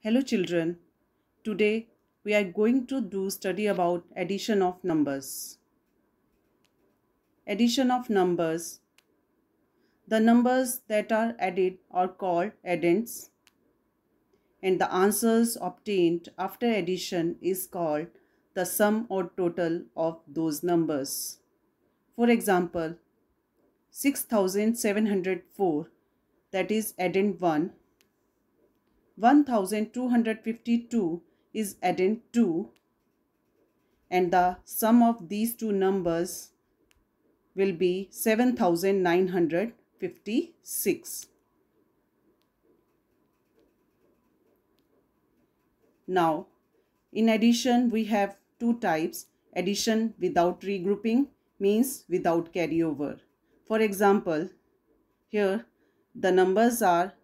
Hello children, today we are going to do study about addition of numbers. Addition of numbers. The numbers that are added are called addends and the answers obtained after addition is called the sum or total of those numbers. For example, 6704 that is addend 1 1252 is added to and the sum of these two numbers will be 7956. Now, in addition, we have two types. Addition without regrouping means without carryover. For example, here the numbers are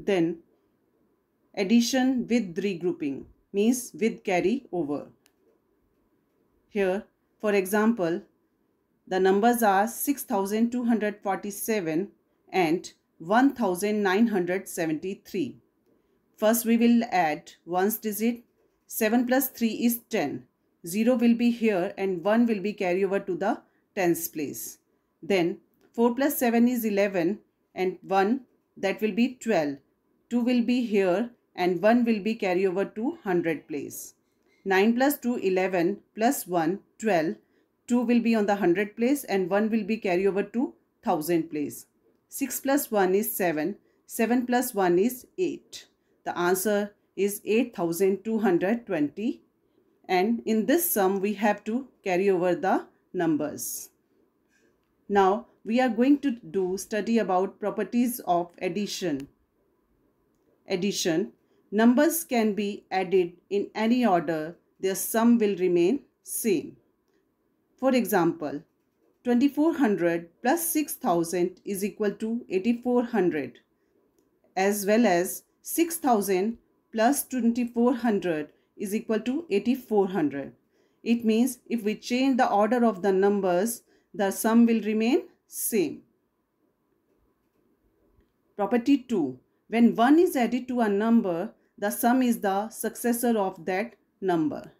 Then addition with regrouping means with carry over. Here, for example, the numbers are 6247 and 1973. First, we will add ones digit. 7 plus 3 is 10. 0 will be here and 1 will be carry over to the tens place. Then 4 plus 7 is 11 and 1 that will be 12. 2 will be here and 1 will be carry over to 100 place. 9 plus 2 11 plus 1 12 2 will be on the 100 place and 1 will be carry over to 1000 place. 6 plus 1 is 7 7 plus 1 is 8. The answer is 8220 and in this sum we have to carry over the numbers. Now we are going to do study about properties of addition addition, numbers can be added in any order, their sum will remain same. For example, 2400 plus 6000 is equal to 8400 as well as 6000 plus 2400 is equal to 8400. It means if we change the order of the numbers, the sum will remain same. Property 2. When 1 is added to a number, the sum is the successor of that number.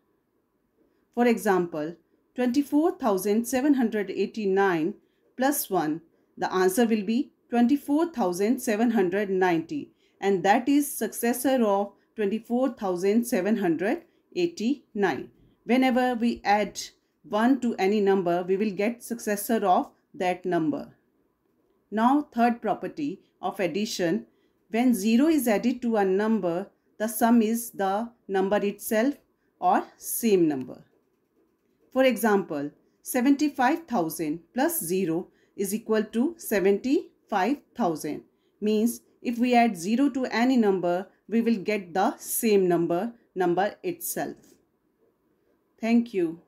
For example, 24,789 plus 1, the answer will be 24,790 and that is successor of 24,789. Whenever we add 1 to any number, we will get successor of that number. Now third property of addition when 0 is added to a number, the sum is the number itself or same number. For example, 75,000 plus 0 is equal to 75,000 means if we add 0 to any number, we will get the same number, number itself. Thank you.